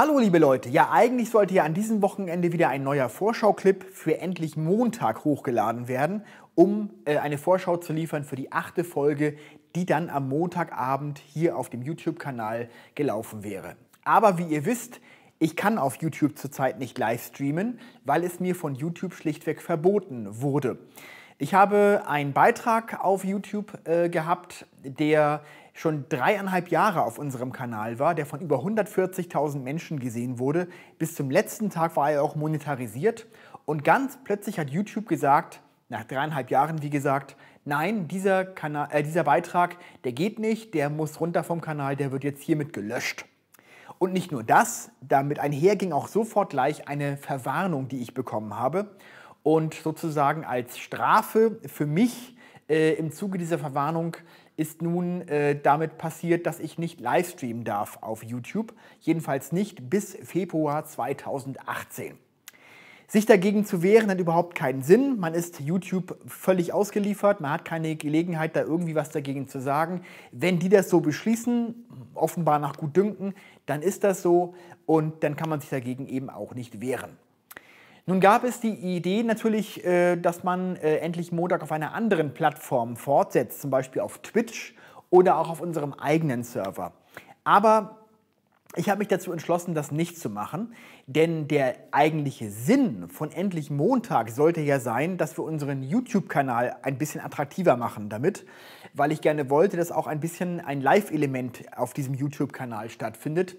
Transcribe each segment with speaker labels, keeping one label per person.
Speaker 1: Hallo liebe Leute, ja eigentlich sollte ja an diesem Wochenende wieder ein neuer Vorschauclip für endlich Montag hochgeladen werden, um äh, eine Vorschau zu liefern für die achte Folge, die dann am Montagabend hier auf dem YouTube-Kanal gelaufen wäre. Aber wie ihr wisst, ich kann auf YouTube zurzeit nicht live streamen, weil es mir von YouTube schlichtweg verboten wurde. Ich habe einen Beitrag auf YouTube äh, gehabt, der schon dreieinhalb Jahre auf unserem Kanal war, der von über 140.000 Menschen gesehen wurde. Bis zum letzten Tag war er auch monetarisiert. Und ganz plötzlich hat YouTube gesagt, nach dreieinhalb Jahren, wie gesagt, nein, dieser, Kanal, äh, dieser Beitrag, der geht nicht, der muss runter vom Kanal, der wird jetzt hiermit gelöscht. Und nicht nur das, damit einherging auch sofort gleich eine Verwarnung, die ich bekommen habe. Und sozusagen als Strafe für mich äh, im Zuge dieser Verwarnung ist nun äh, damit passiert, dass ich nicht livestreamen darf auf YouTube. Jedenfalls nicht bis Februar 2018. Sich dagegen zu wehren hat überhaupt keinen Sinn. Man ist YouTube völlig ausgeliefert. Man hat keine Gelegenheit, da irgendwie was dagegen zu sagen. Wenn die das so beschließen, offenbar nach Gutdünken, dann ist das so und dann kann man sich dagegen eben auch nicht wehren. Nun gab es die Idee natürlich, äh, dass man äh, endlich Montag auf einer anderen Plattform fortsetzt, zum Beispiel auf Twitch oder auch auf unserem eigenen Server. Aber ich habe mich dazu entschlossen, das nicht zu machen, denn der eigentliche Sinn von Endlich Montag sollte ja sein, dass wir unseren YouTube-Kanal ein bisschen attraktiver machen damit, weil ich gerne wollte, dass auch ein bisschen ein Live-Element auf diesem YouTube-Kanal stattfindet.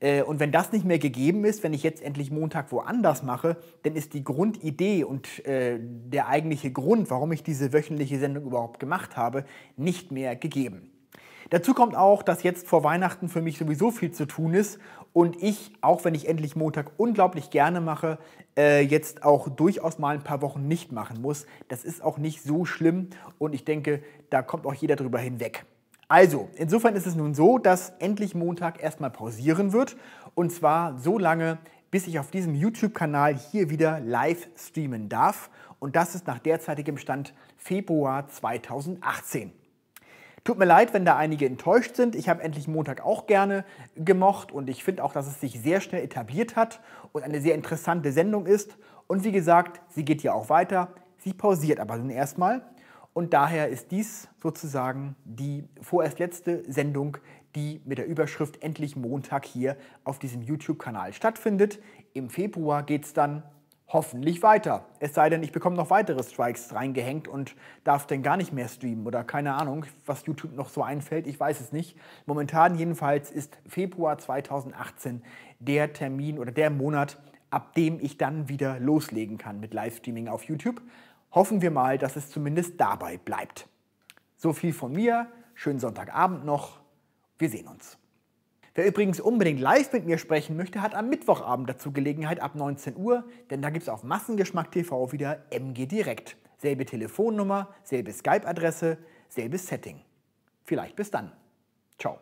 Speaker 1: Äh, und wenn das nicht mehr gegeben ist, wenn ich jetzt endlich Montag woanders mache, dann ist die Grundidee und äh, der eigentliche Grund, warum ich diese wöchentliche Sendung überhaupt gemacht habe, nicht mehr gegeben. Dazu kommt auch, dass jetzt vor Weihnachten für mich sowieso viel zu tun ist und ich, auch wenn ich endlich Montag unglaublich gerne mache, äh, jetzt auch durchaus mal ein paar Wochen nicht machen muss. Das ist auch nicht so schlimm und ich denke, da kommt auch jeder drüber hinweg. Also, insofern ist es nun so, dass endlich Montag erstmal pausieren wird. Und zwar so lange, bis ich auf diesem YouTube-Kanal hier wieder live streamen darf. Und das ist nach derzeitigem Stand Februar 2018. Tut mir leid, wenn da einige enttäuscht sind. Ich habe endlich Montag auch gerne gemocht und ich finde auch, dass es sich sehr schnell etabliert hat und eine sehr interessante Sendung ist. Und wie gesagt, sie geht ja auch weiter. Sie pausiert aber nun erstmal und daher ist dies sozusagen die vorerst letzte Sendung, die mit der Überschrift Endlich Montag hier auf diesem YouTube-Kanal stattfindet. Im Februar geht es dann hoffentlich weiter. Es sei denn, ich bekomme noch weitere Strikes reingehängt und darf dann gar nicht mehr streamen oder keine Ahnung, was YouTube noch so einfällt, ich weiß es nicht. Momentan jedenfalls ist Februar 2018 der Termin oder der Monat, ab dem ich dann wieder loslegen kann mit Livestreaming auf YouTube. Hoffen wir mal, dass es zumindest dabei bleibt. So viel von mir. Schönen Sonntagabend noch. Wir sehen uns. Wer übrigens unbedingt live mit mir sprechen möchte, hat am Mittwochabend dazu Gelegenheit ab 19 Uhr, denn da gibt es auf Massengeschmack TV wieder MG Direkt. Selbe Telefonnummer, selbe Skype-Adresse, selbes Setting. Vielleicht bis dann. Ciao.